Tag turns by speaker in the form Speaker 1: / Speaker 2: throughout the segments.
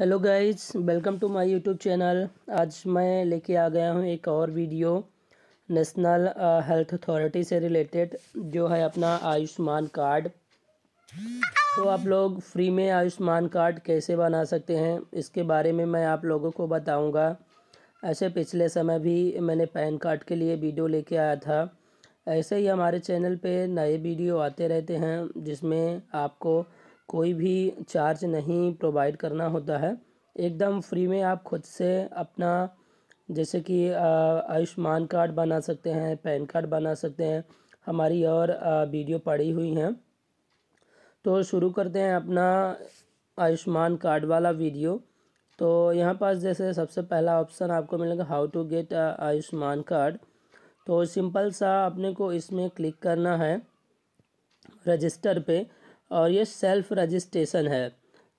Speaker 1: hello guys welcome to my YouTube channel आज मैं लेके आ गया हूँ एक और वीडियो नेशनल हेल्थ अथॉरिटी से रिलेटेड जो है अपना आयुष्मान कार्ड तो आप लोग फ्री में आयुष्मान कार्ड कैसे बना सकते हैं इसके बारे में मैं आप लोगों को बताऊंगा ऐसे पिछले समय भी मैंने पैन कार्ड के लिए वीडियो लेके आया था ऐसे ही हमारे चैनल पर नए वीडियो आते रहते हैं जिसमें आपको कोई भी चार्ज नहीं प्रोवाइड करना होता है एकदम फ्री में आप खुद से अपना जैसे कि आयुष्मान कार्ड बना सकते हैं पैन कार्ड बना सकते हैं हमारी और वीडियो पड़ी हुई हैं तो शुरू करते हैं अपना आयुष्मान कार्ड वाला वीडियो तो यहाँ पास जैसे सबसे पहला ऑप्शन आपको मिलेगा how to get Ayushman card तो सिंपल सा अपने को इसमें क्लिक करना है रजिस्टर पे और ये सेल्फ़ रजिस्ट्रेशन है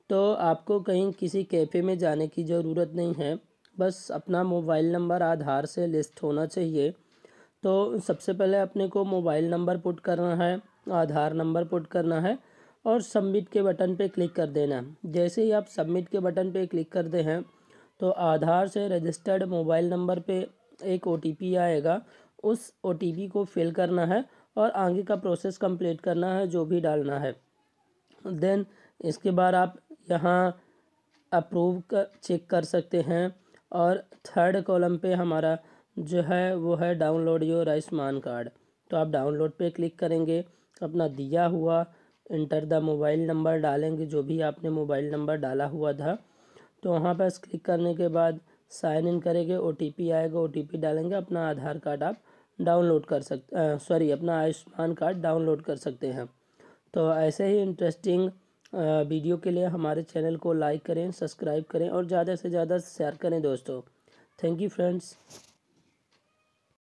Speaker 1: तो आपको कहीं किसी कैफ़े में जाने की ज़रूरत नहीं है बस अपना मोबाइल नंबर आधार से लिस्ट होना चाहिए तो सबसे पहले अपने को मोबाइल नंबर पुट करना है आधार नंबर पुट करना है और सबमिट के बटन पे क्लिक कर देना है जैसे ही आप सबमिट के बटन पे क्लिक करते हैं तो आधार से रजिस्टर्ड मोबाइल नंबर पे एक ओ आएगा उस ओ को फिल करना है और आगे का प्रोसेस कंप्लीट करना है जो भी डालना है देन इसके बाद आप यहाँ अप्रूव कर चेक कर सकते हैं और थर्ड कॉलम पे हमारा जो है वो है डाउनलोड योर आयुष्मान कार्ड तो आप डाउनलोड पे क्लिक करेंगे अपना दिया हुआ इंटर द मोबाइल नंबर डालेंगे जो भी आपने मोबाइल नंबर डाला हुआ था तो वहाँ पर क्लिक करने के बाद साइन इन करेंगे ओ आएगा ओ डालेंगे अपना आधार कार्ड आप डाउनलोड कर सकते सॉरी अपना आयुष्मान कार्ड डाउनलोड कर सकते हैं तो ऐसे ही इंटरेस्टिंग वीडियो के लिए हमारे चैनल को लाइक करें सब्सक्राइब करें और ज़्यादा से ज़्यादा शेयर करें दोस्तों थैंक यू फ्रेंड्स